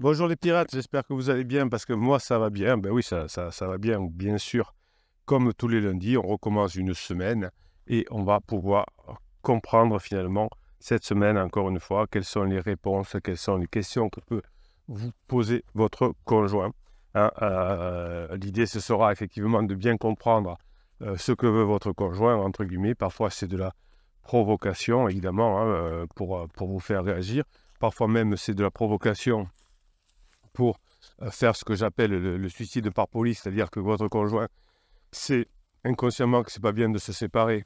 Bonjour les pirates, j'espère que vous allez bien parce que moi ça va bien. Ben oui, ça, ça, va bien, bien sûr. Comme tous les lundis, on recommence une semaine et on va pouvoir comprendre finalement cette semaine, encore une fois, quelles sont les réponses, quelles sont les questions que peut vous poser votre conjoint. Hein. Euh, euh, l'idée, ce sera effectivement de bien comprendre euh, ce que veut votre conjoint, entre guillemets. Parfois, c'est de la provocation, évidemment, hein, pour, pour vous faire réagir. Parfois même, c'est de la provocation pour euh, faire ce que j'appelle le, suicide par police, c'est-à-dire que votre conjoint sait inconsciemment que ce n'est pas bien de se séparer,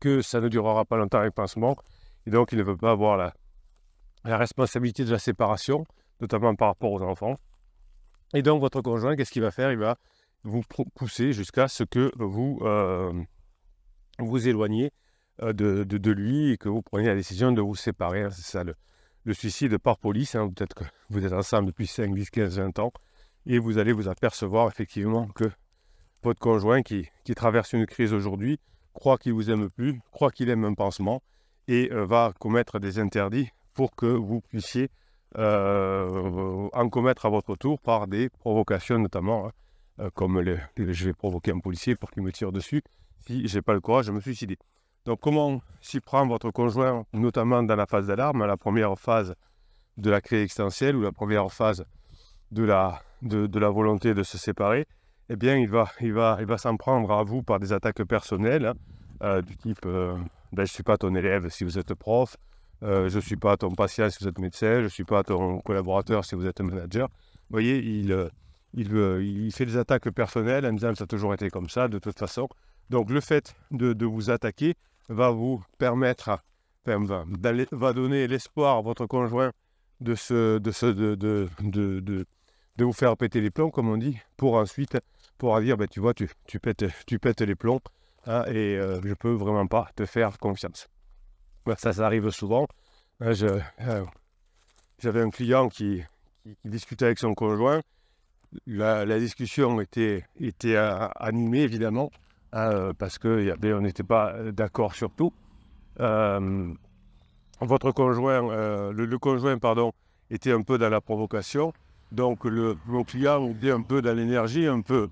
que ça ne durera pas longtemps avec pansement, et donc il ne veut pas avoir la, responsabilité de la séparation, notamment par rapport aux enfants. Et donc votre conjoint, qu'est-ce qu'il va faire Il va vous pousser jusqu'à ce que vous euh, vous éloigniez euh, de, de, lui et que vous preniez la décision de vous séparer. Hein, c'est ça le, le suicide par police. Peut-être hein. que vous êtes ensemble depuis 5, 10, 15, 20 ans et vous allez vous apercevoir effectivement que votre conjoint qui, traverse une crise aujourd'hui croit qu'il vous aime plus, croit qu'il aime un pansement et euh, va commettre des interdits pour que vous puissiez euh, en commettre à votre tour par des provocations notamment, hein, euh, comme je vais provoquer un policier pour qu'il me tire dessus si je n'ai pas le courage de me suicider. Donc comment s'y prend votre conjoint, notamment dans la phase d'alarme, la première phase de la crise existentielle ou la première phase de la, volonté de se séparer, eh bien il va, il va, s'en prendre à vous par des attaques personnelles, hein, euh, du type euh, ben, je ne suis pas ton élève si vous êtes prof, euh, je ne suis pas ton patient si vous êtes médecin, je ne suis pas ton collaborateur si vous êtes manager. Vous voyez, il, il, fait des attaques personnelles en disant ça a toujours été comme ça, de toute façon. Donc le fait de vous attaquer, va vous permettre, va, donner l'espoir à votre conjoint de, se, de, vous faire péter les plombs, comme on dit, pour ensuite pour dire, ben, tu vois, tu, pètes, tu pètes les plombs hein, et je euh, je peux vraiment pas te faire confiance. Ben, ça, ça arrive souvent. Hein, euh, j'avais un client qui, discutait avec son conjoint. La, discussion était, euh, animée, évidemment. Hein, euh, parce qu'on n'était pas euh, d'accord sur tout. Euh, votre conjoint, le, conjoint, pardon, était un peu dans la provocation. Donc, le, mon client était un peu dans l'énergie, un peu,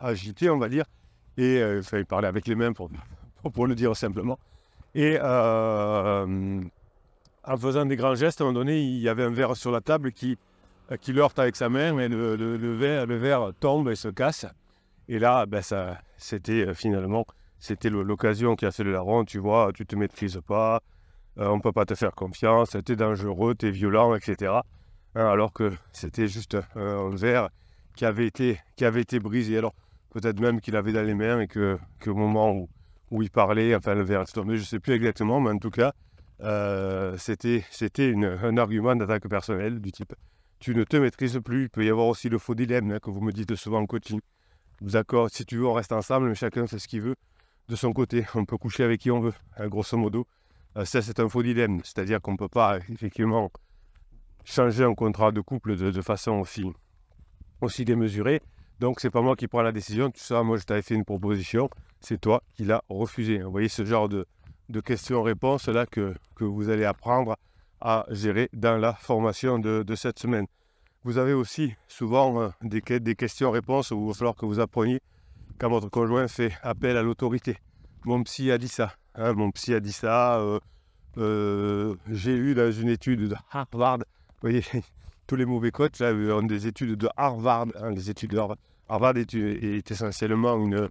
agité, on va dire. Et il parlait avec les mains pour, le dire simplement. Et en faisant des grands gestes, à un moment donné, il y avait un verre sur la table qui, qui heurte avec sa main, mais le verre tombe et se casse. Et là, ben, ça, c'était euh, finalement c'était l'occasion qui a fait le ronde, tu vois, tu te maîtrises pas, euh, on ne peut pas te faire confiance, t'es dangereux, t'es violent, etc. Hein, alors que c'était juste un verre qui avait été, qui avait été brisé. Alors peut-être même qu'il avait dans les mains et que, moment où, où il parlait, enfin le verre est tombé, je ne sais plus exactement, mais en tout cas, euh, c'était un argument d'attaque personnelle du type tu ne te maîtrises plus. Il peut y avoir aussi le faux dilemme hein, que vous me dites souvent en coaching. D'accord, si tu veux, on reste ensemble, mais chacun fait ce qu'il veut de son côté. On peut coucher avec qui on veut, hein, grosso modo. Euh, ça, c'est un faux dilemme. C'est-à-dire qu'on ne peut pas, euh, effectivement, changer un contrat de couple de, façon aussi, aussi démesurée. Donc, c'est pas moi qui prends la décision. Tu sais, moi, je t'avais fait une proposition. C'est toi qui l'as refusé. Vous voyez ce genre de, questions-réponses là que, vous allez apprendre à gérer dans la formation de cette semaine. Vous avez aussi souvent euh, des, questions-réponses où il va falloir que vous appreniez quand votre conjoint fait appel à l'autorité. Mon psy a dit ça. Hein, mon psy a dit ça. Euh, euh, j'ai eu dans une étude de Harvard. Vous voyez, tous les mauvais coachs ont des études de Harvard. Hein, études de Harvard, est, essentiellement une,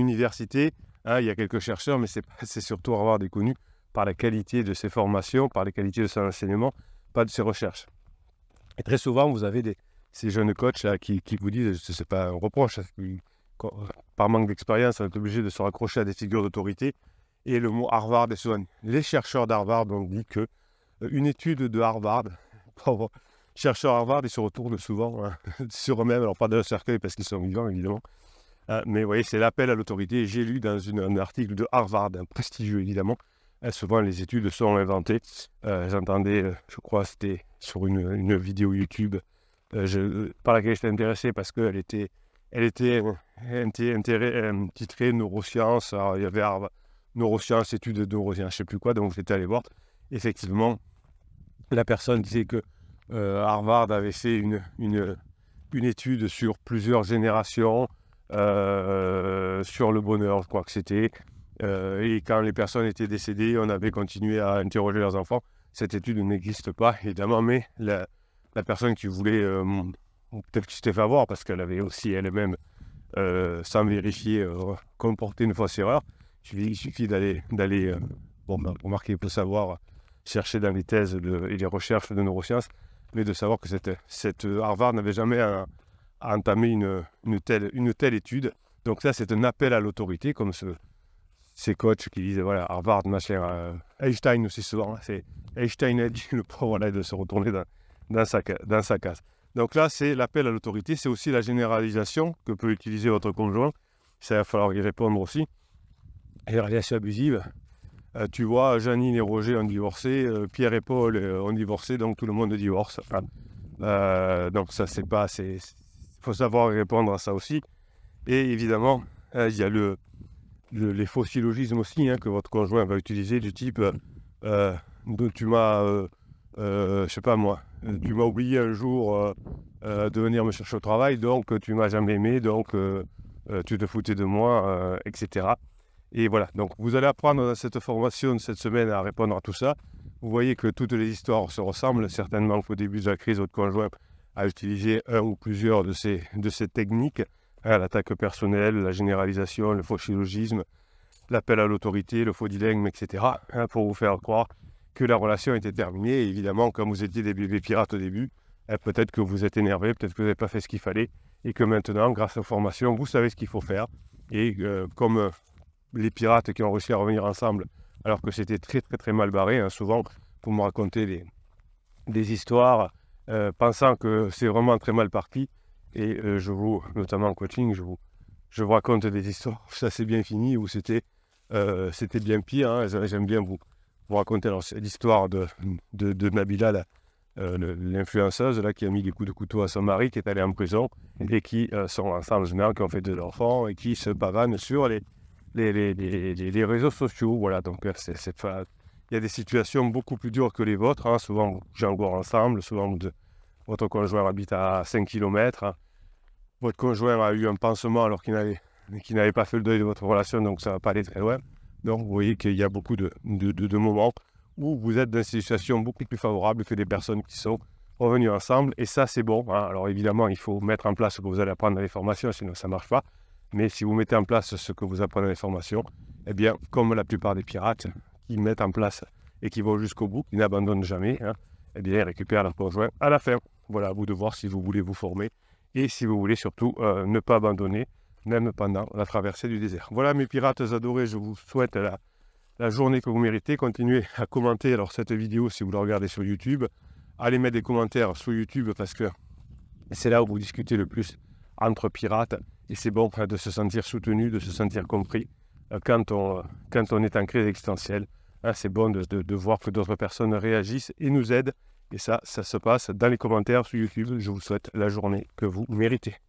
université hein, il y a quelques chercheurs, mais c'est surtout avoir des connu par la qualité de ses formations, par la qualité de son enseignement de ses recherches. Et très souvent, vous avez des, ces jeunes coachs là, qui, vous disent, ce n'est pas un reproche, hein, par manque d'expérience, on est obligé de se raccrocher à des figures d'autorité. Et le mot Harvard est souvent... Les chercheurs d'Harvard ont dit que euh, une étude de Harvard, chercheur chercheurs Harvard, ils se retournent souvent hein, sur eux-mêmes, alors pas dans le cercueil parce qu'ils sont vivants, évidemment. Euh, mais vous voyez, c'est l'appel à l'autorité. J'ai lu dans un article de Harvard, un prestigieux évidemment, eh, souvent, les études sont inventées. Euh, j'entendais, euh, je crois, c'était sur une, vidéo YouTube euh, par laquelle j'étais intéressé parce qu'elle était, elle était titrée neurosciences. il y avait neurosciences, études de neurosciences, je ne sais plus quoi, donc j'étais allé voir. Effectivement, la personne disait que Harvard avait fait une, étude sur plusieurs générations sur le bonheur, je crois que c'était. Euh, et quand les personnes étaient décédées, on avait continué à interroger leurs enfants. Cette étude n'existe pas, évidemment, mais la, personne qui voulait, euh, peut-être qui s'était fait avoir parce qu'elle avait aussi elle-même, euh, sans vérifier, comporté une fausse erreur, il suffit d'aller, d'aller bon, ben, remarquer, pour savoir chercher dans les thèses et les recherches de neurosciences, mais de savoir que cette, Harvard n'avait jamais entamé telle, une telle étude. Donc ça, c'est un appel à l'autorité, comme ce, ces coachs qui disent voilà, Harvard, machin, euh, Einstein aussi souvent, hein, c'est Einstein a dit le pauvre là de se retourner dans, dans, sa, dans sa case. Donc là, c'est l'appel à l'autorité, c'est aussi la généralisation que peut utiliser votre conjoint. Ça va falloir y répondre aussi. Et la relation abusive, euh, tu vois, Janine et Roger ont divorcé, euh, Pierre et Paul ont divorcé, donc tout le monde divorce. donc ça, c'est pas... Il faut savoir répondre à ça aussi. Et évidemment, il y a le, les faux syllogismes aussi hein, que votre conjoint va utiliser, du type euh, euh, tu m'as, euh, je sais pas moi, tu m'as oublié un jour de venir me chercher au travail, donc tu m'as jamais aimé, donc tu te foutais de moi, etc. Et voilà, donc vous allez apprendre dans cette formation cette semaine à répondre à tout ça. Vous voyez que toutes les histoires se ressemblent. Certainement qu'au début de la crise, votre conjoint a utilisé un ou plusieurs de ces techniques. Ah, l'attaque personnelle, la généralisation, le faux chirurgisme, l'appel à l'autorité, le faux dilemme, etc., hein, pour vous faire croire que la relation était terminée. évidemment, comme vous étiez des pirates au début, eh, peut-être que vous êtes énervé, peut-être que vous n'avez pas fait ce qu'il fallait, et que maintenant, grâce aux formations, vous savez ce qu'il faut faire. Et euh, comme euh, les pirates qui ont réussi à revenir ensemble, alors que c'était très très très mal barré, hein, souvent, pour me raconter des, histoires, euh, pensant que c'est vraiment très mal parti, et euh, je vous, notamment en coaching, je vous, raconte des histoires ça c'est bien fini, ou c'était euh, bien pire. Hein. J'aime bien vous, vous raconter l'histoire de, Nabila, euh, l'influenceuse qui a mis des coups de couteau à son mari, qui est allé en prison et qui sont ensemble qui ont fait deux enfants et qui se pavanent sur les, réseaux sociaux. Voilà, donc c'est, il y a des situations beaucoup plus dures que les vôtres. Hein. Souvent, encore ensemble, souvent, de... votre conjoint habite à 5 km votre conjoint a eu un pansement alors qu'il n'avait pas fait le deuil de votre relation, donc ça ne va pas aller très loin. Donc vous voyez qu'il y a beaucoup de, moments où vous êtes dans une situation beaucoup plus favorable que des personnes qui sont revenues ensemble. Et ça, c'est bon. Hein. Alors évidemment, il faut mettre en place ce que vous allez apprendre dans les formations, sinon ça ne marche pas. Mais si vous mettez en place ce que vous apprenez dans les formations, eh bien, comme la plupart des pirates qui mettent en place et qui vont jusqu'au bout, qui n'abandonnent jamais, hein, eh bien, ils récupèrent leur conjoint à la fin. Voilà, à vous de voir si vous voulez vous former et si vous voulez surtout euh, ne pas abandonner, même pendant la traversée du désert. Voilà mes pirates adorés, je vous souhaite la, journée que vous méritez. Continuez à commenter alors cette vidéo si vous la regardez sur YouTube. Allez mettre des commentaires sur YouTube parce que c'est là où vous discutez le plus entre pirates et c'est bon de se sentir soutenu, de se sentir compris euh, quand on, euh, quand on est en crise existentielle. Hein, c'est bon de voir que d'autres personnes réagissent et nous aident et ça, ça se passe dans les commentaires sur YouTube. Je vous souhaite la journée que vous méritez.